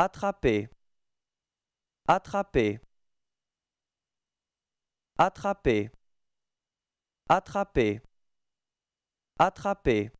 Attraper. Attraper. Attraper. Attraper. Attraper.